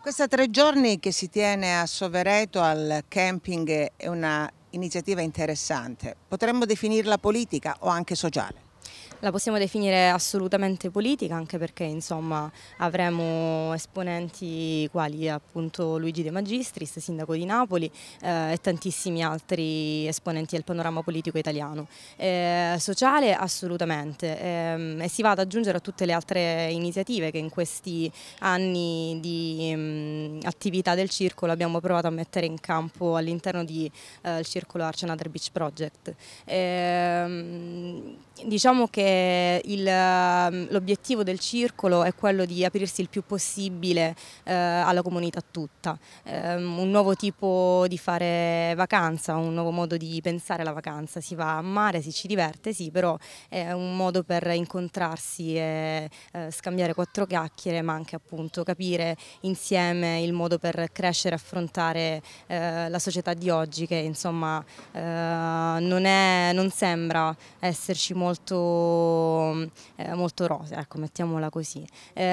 Questa tre giorni che si tiene a Sovereto al camping è una iniziativa interessante. Potremmo definirla politica o anche sociale. La possiamo definire assolutamente politica anche perché insomma, avremo esponenti quali appunto Luigi De Magistris, sindaco di Napoli eh, e tantissimi altri esponenti del panorama politico italiano. Eh, sociale assolutamente eh, e si va ad aggiungere a tutte le altre iniziative che in questi anni di mh, mm, attività del circolo abbiamo provato a mettere in campo all'interno eh, del circolo Arcenader Beach Project. Ehm, diciamo che eh, ehm, l'obiettivo del circolo è quello di aprirsi il più possibile eh, alla comunità tutta, eh, un nuovo tipo di fare vacanza, un nuovo modo di pensare alla vacanza, si va a mare, si ci diverte, sì, però è un modo per incontrarsi e eh, scambiare quattro chiacchiere, ma anche appunto capire insieme il modo per crescere e affrontare eh, la società di oggi che insomma eh, non, è, non sembra esserci molto molto, eh, molto rosea, ecco, mettiamola così. Eh,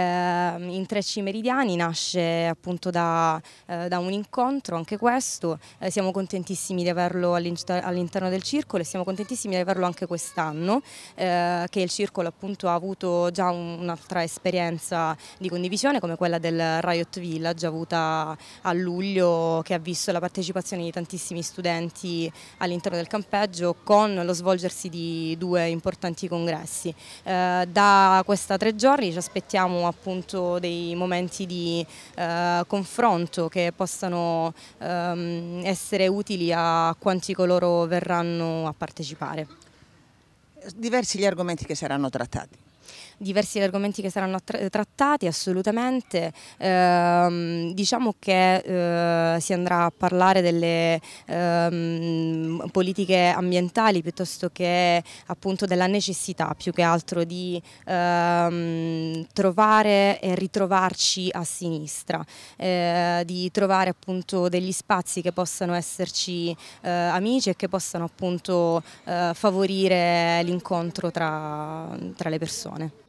in Trecci Meridiani nasce appunto da, eh, da un incontro, anche questo, eh, siamo contentissimi di averlo all'interno del circolo e siamo contentissimi di averlo anche quest'anno, eh, che il circolo appunto ha avuto già un'altra esperienza di condivisione come quella del Riot Village avuta a luglio che ha visto la partecipazione di tantissimi studenti all'interno del campeggio con lo svolgersi di due importanti congressi ingressi. Eh, da questa tre giorni ci aspettiamo appunto dei momenti di eh, confronto che possano ehm, essere utili a quanti coloro verranno a partecipare. Diversi gli argomenti che saranno trattati diversi gli argomenti che saranno trattati assolutamente ehm, diciamo che eh, si andrà a parlare delle ehm, politiche ambientali piuttosto che appunto della necessità più che altro di ehm, trovare e ritrovarci a sinistra, eh, di trovare appunto degli spazi che possano esserci eh, amici e che possano appunto eh, favorire l'incontro tra, tra le persone.